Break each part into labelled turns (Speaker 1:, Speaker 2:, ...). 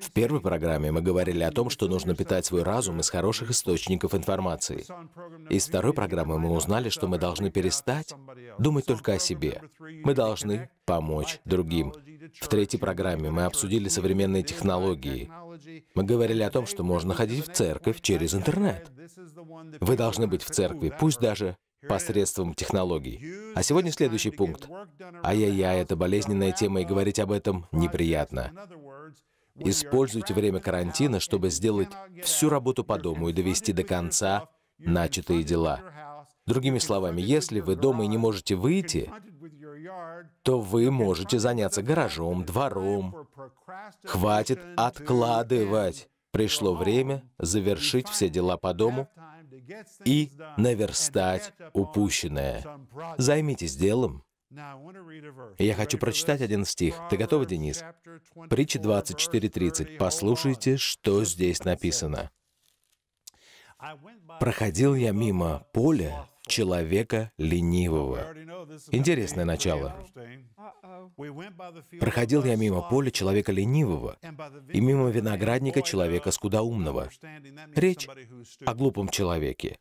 Speaker 1: В первой программе мы говорили о том, что нужно питать свой разум из хороших источников информации. Из второй программы мы узнали, что мы должны перестать думать только о себе. Мы должны помочь другим. В третьей программе мы обсудили современные технологии. Мы говорили о том, что можно ходить в церковь через интернет. Вы должны быть в церкви, пусть даже посредством технологий. А сегодня следующий пункт. Ай-яй-яй, это болезненная тема, и говорить об этом неприятно. Используйте время карантина, чтобы сделать всю работу по дому и довести до конца начатые дела. Другими словами, если вы дома и не можете выйти, то вы можете заняться гаражом, двором. Хватит откладывать. Пришло время завершить все дела по дому и наверстать упущенное. Займитесь делом я хочу прочитать один стих. Ты готов, Денис? Притча 24.30. Послушайте, что здесь написано. «Проходил я мимо поля, человека ленивого. Интересное начало. Проходил я мимо поля человека ленивого и мимо виноградника человека скудоумного. Речь о глупом человеке.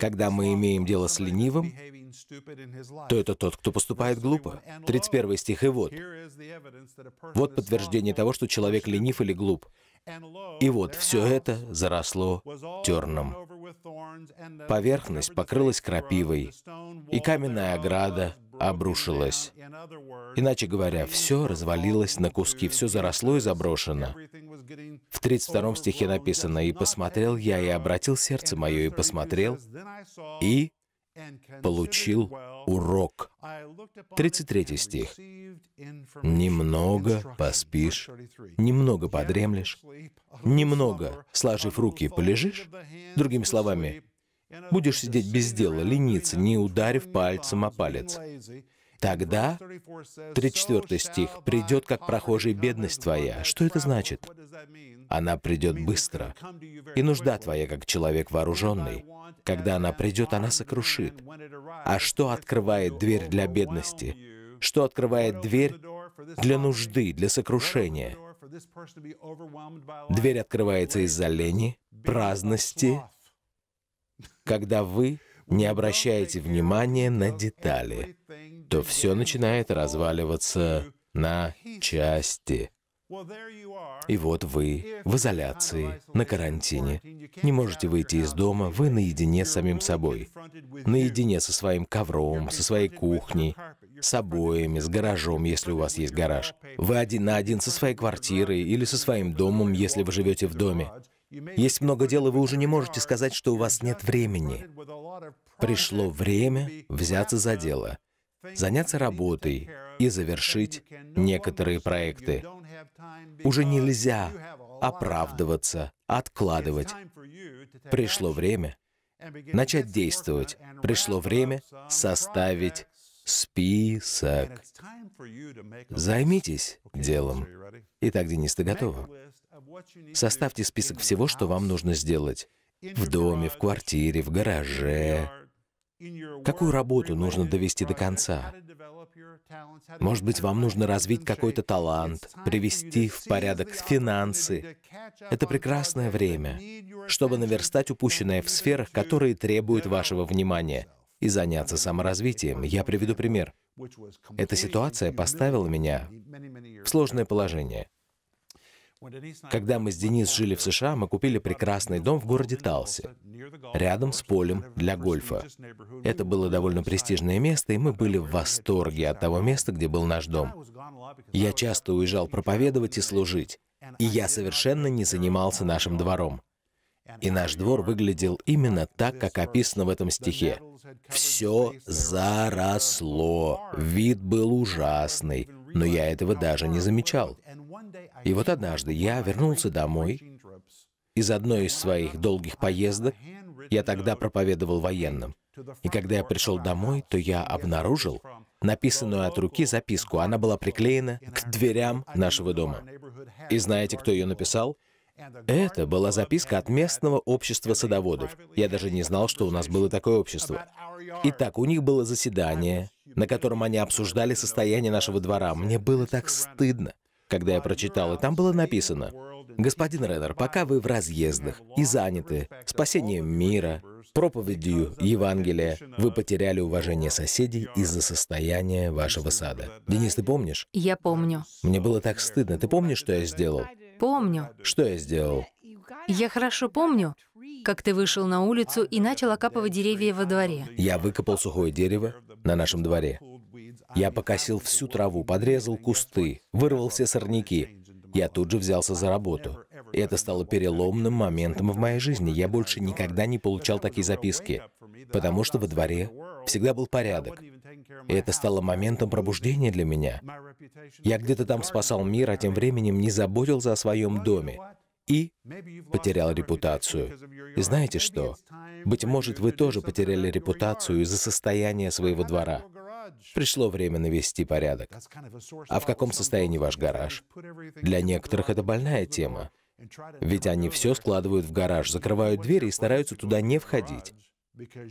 Speaker 1: Когда мы имеем дело с ленивым, то это тот, кто поступает глупо. 31 стих и вот. Вот подтверждение того, что человек ленив или глуп. И вот все это заросло терном. Поверхность покрылась крапивой, и каменная ограда обрушилась. Иначе говоря, все развалилось на куски, все заросло и заброшено. В 32 стихе написано, «И посмотрел я, и обратил сердце мое, и посмотрел, и получил урок 33 стих. «Немного поспишь, немного подремлешь, немного, сложив руки, полежишь». Другими словами, будешь сидеть без дела, лениться, не ударив пальцем о палец. Тогда, 34 стих, «придет, как прохожий, бедность твоя». Что это значит? Она придет быстро. И нужда твоя, как человек вооруженный, когда она придет, она сокрушит. А что открывает дверь для бедности? Что открывает дверь для нужды, для сокрушения? Дверь открывается из-за лени, праздности, когда вы не обращаете внимания на детали, то все начинает разваливаться на части. И вот вы в изоляции, на карантине. Не можете выйти из дома, вы наедине с самим собой. Наедине со своим ковром, со своей кухней, с обоями, с гаражом, если у вас есть гараж. Вы один на один со своей квартирой или со своим домом, если вы живете в доме. Есть много дел, и вы уже не можете сказать, что у вас нет времени. Пришло время взяться за дело, заняться работой и завершить некоторые проекты. Уже нельзя оправдываться, откладывать. Пришло время начать действовать. Пришло время составить список. Займитесь делом. Итак, Денис, ты готова? Составьте список всего, что вам нужно сделать. В доме, в квартире, в гараже. Какую работу нужно довести до конца? Может быть, вам нужно развить какой-то талант, привести в порядок финансы. Это прекрасное время, чтобы наверстать упущенное в сферах, которые требуют вашего внимания, и заняться саморазвитием. Я приведу пример. Эта ситуация поставила меня в сложное положение. Когда мы с Денис жили в США, мы купили прекрасный дом в городе Талси, рядом с полем для гольфа. Это было довольно престижное место, и мы были в восторге от того места, где был наш дом. Я часто уезжал проповедовать и служить, и я совершенно не занимался нашим двором. И наш двор выглядел именно так, как описано в этом стихе. Все заросло, вид был ужасный, но я этого даже не замечал. И вот однажды я вернулся домой из одной из своих долгих поездок. Я тогда проповедовал военным. И когда я пришел домой, то я обнаружил написанную от руки записку. Она была приклеена к дверям нашего дома. И знаете, кто ее написал? Это была записка от местного общества садоводов. Я даже не знал, что у нас было такое общество. Итак, у них было заседание на котором они обсуждали состояние нашего двора. Мне было так стыдно, когда я прочитал, и там было написано, «Господин Реннер, пока вы в разъездах и заняты спасением мира, проповедью Евангелия, вы потеряли уважение соседей из-за состояния вашего сада». Денис, ты помнишь?
Speaker 2: Я помню.
Speaker 1: Мне было так стыдно. Ты помнишь, что я сделал? Помню. Что я сделал?
Speaker 2: Я хорошо помню, как ты вышел на улицу и начал окапывать деревья во дворе.
Speaker 1: Я выкопал сухое дерево, на нашем дворе. Я покосил всю траву, подрезал кусты, вырвал все сорняки. Я тут же взялся за работу. И это стало переломным моментом в моей жизни. Я больше никогда не получал такие записки, потому что во дворе всегда был порядок. И это стало моментом пробуждения для меня. Я где-то там спасал мир, а тем временем не заботился о своем доме и потерял репутацию. И знаете что? Быть может, вы тоже потеряли репутацию из-за состояния своего двора. Пришло время навести порядок. А в каком состоянии ваш гараж? Для некоторых это больная тема. Ведь они все складывают в гараж, закрывают двери и стараются туда не входить.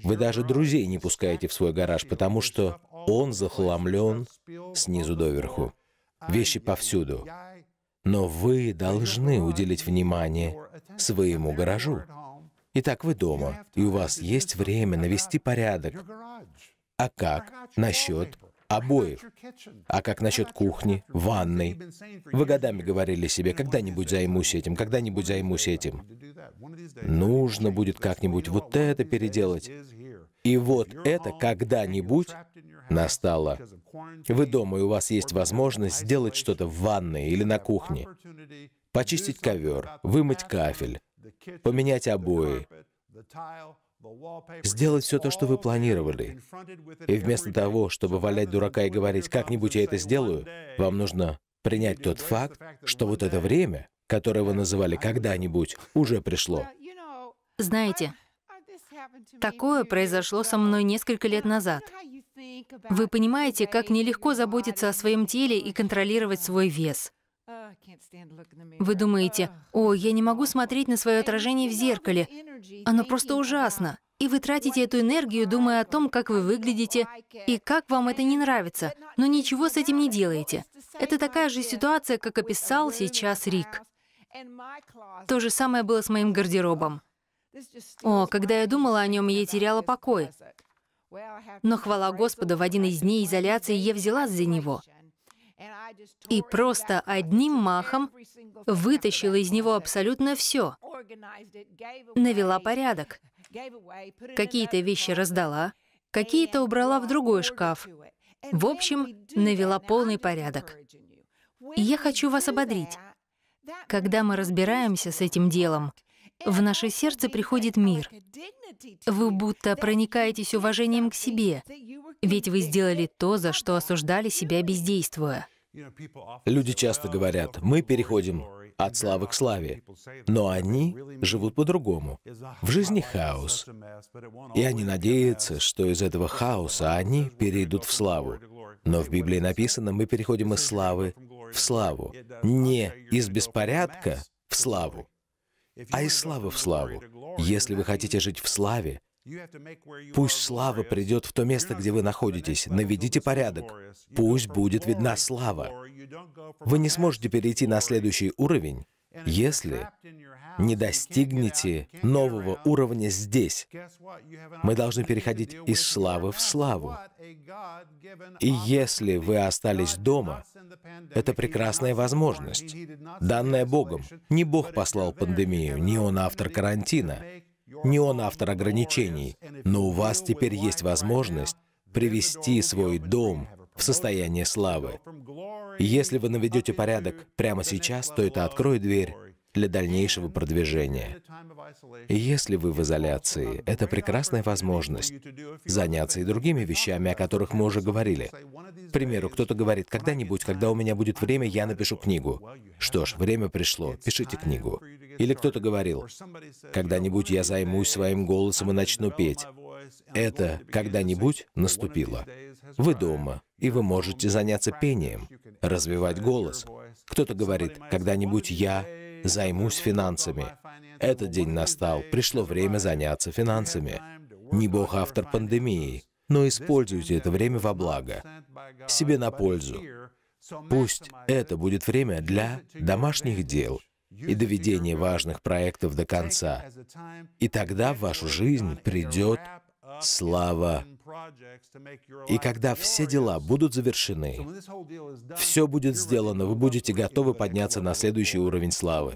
Speaker 1: Вы даже друзей не пускаете в свой гараж, потому что он захламлен снизу доверху. Вещи повсюду. Но вы должны уделить внимание своему гаражу. Итак, вы дома, и у вас есть время навести порядок. А как насчет обоев? А как насчет кухни, ванной? Вы годами говорили себе, когда-нибудь займусь этим, когда-нибудь займусь этим. Нужно будет как-нибудь вот это переделать. И вот это когда-нибудь Настала. Вы дома, и у вас есть возможность сделать что-то в ванной или на кухне. Почистить ковер, вымыть кафель, поменять обои, сделать все то, что вы планировали. И вместо того, чтобы валять дурака и говорить, как-нибудь я это сделаю, вам нужно принять тот факт, что вот это время, которое вы называли когда-нибудь, уже пришло.
Speaker 2: Знаете, такое произошло со мной несколько лет назад. Вы понимаете, как нелегко заботиться о своем теле и контролировать свой вес. Вы думаете, о, я не могу смотреть на свое отражение в зеркале, оно просто ужасно. И вы тратите эту энергию, думая о том, как вы выглядите и как вам это не нравится, но ничего с этим не делаете. Это такая же ситуация, как описал сейчас Рик. То же самое было с моим гардеробом. О, когда я думала о нем, я теряла покой. Но хвала Господу в один из дней изоляции я взялась за него и просто одним махом вытащила из него абсолютно все, навела порядок, какие-то вещи раздала, какие-то убрала в другой шкаф. В общем, навела полный порядок. И я хочу вас ободрить. Когда мы разбираемся с этим делом, в наше сердце приходит мир. Вы будто проникаетесь уважением к себе, ведь вы сделали то, за что осуждали себя бездействуя.
Speaker 1: Люди часто говорят, мы переходим от славы к славе, но они живут по-другому. В жизни хаос, и они надеются, что из этого хаоса они перейдут в славу. Но в Библии написано, мы переходим из славы в славу, не из беспорядка в славу, а из славы в славу. Если вы хотите жить в славе, Пусть слава придет в то место, где вы находитесь. Наведите порядок. Пусть будет видна слава. Вы не сможете перейти на следующий уровень, если не достигнете нового уровня здесь. Мы должны переходить из славы в славу. И если вы остались дома, это прекрасная возможность, данная Богом. Не Бог послал пандемию, не Он автор карантина, не Он автор ограничений, но у вас теперь есть возможность привести свой дом в состояние славы. Если вы наведете порядок прямо сейчас, то это откроет дверь для дальнейшего продвижения. Если вы в изоляции, это прекрасная возможность заняться и другими вещами, о которых мы уже говорили. К примеру, кто-то говорит, когда-нибудь, когда у меня будет время, я напишу книгу. Что ж, время пришло, пишите книгу. Или кто-то говорил, когда-нибудь я займусь своим голосом и начну петь. Это когда-нибудь наступило. Вы дома, и вы можете заняться пением, развивать голос. Кто-то говорит, когда-нибудь я займусь финансами. Этот день настал, пришло время заняться финансами. Не Бог автор пандемии, но используйте это время во благо, себе на пользу. Пусть это будет время для домашних дел и доведения важных проектов до конца. И тогда в вашу жизнь придет слава. И когда все дела будут завершены, все будет сделано, вы будете готовы подняться на следующий уровень славы.